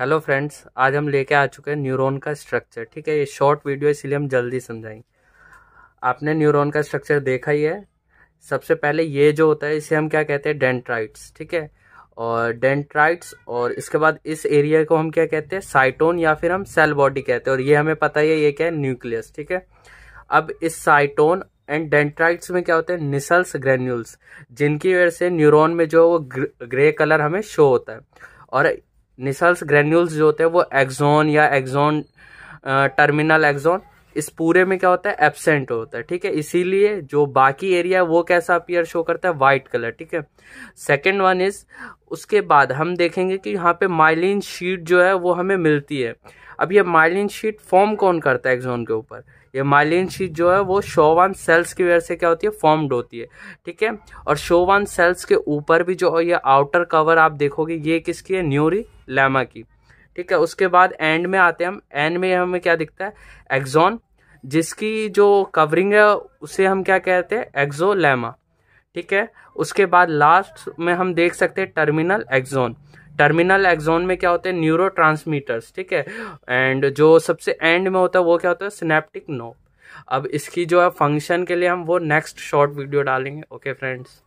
hello friends आज हम लेके आ चुके हैं न्यूरॉन का स्ट्रक्चर ठीक है ये शॉर्ट वीडियो इसलिए हम जल्दी समझाएंगे आपने न्यूरॉन का स्ट्रक्चर देखा ही है सबसे पहले ये जो होता है इसे हम क्या कहते हैं डेंट्राइट्स ठीक है और डेंट्राइट्स और इसके बाद इस एरिया को हम क्या कहते हैं साइटोन या फिर हम सेल बॉडी कहते हैं और ये हमें पता ही है ये क्या है न्यूक्लियस ठीक है अब इस साइटोन एंड डेंट्राइट्स में क्या होते हैं निसल्स ग्रेन्यूल्स जिनकी वजह से न्यूरोन में जो वो ग्रे कलर हमें शो होता है और निसल्स ग्रेन्यूल्स जो होते हैं वो एक्जोन या एक्जोन टर्मिनल एक्जोन इस पूरे में क्या होता है एबसेंट होता है ठीक है इसीलिए जो बाकी एरिया है वो कैसा अपियर शो करता है वाइट कलर ठीक है सेकेंड वन इज उसके बाद हम देखेंगे कि यहाँ पे माइलिन शीट जो है वो हमें मिलती है अब ये माइलिन शीट फॉर्म कौन करता है एक्जोन के ऊपर ये माइलिन शीट जो है वो शोवान सेल्स की वजह से क्या होती है फॉर्म्ड होती है ठीक है और शोवान सेल्स के ऊपर भी जो ये आउटर कवर आप देखोगे ये किसकी है न्यूरी लेमा की ठीक है उसके बाद एंड में आते हैं हम एंड में हमें क्या दिखता है एग्जॉन जिसकी जो कवरिंग है उसे हम क्या कहते हैं एक्जो लेमा ठीक है उसके बाद लास्ट में हम देख सकते हैं टर्मिनल एक्जोन टर्मिनल एक्जोन में क्या होते हैं न्यूरो ठीक है एंड जो सबसे एंड में होता है वो क्या होता है सिनेप्टिक नोब अब इसकी जो है फंक्शन के लिए हम वो नेक्स्ट शॉर्ट वीडियो डालेंगे ओके फ्रेंड्स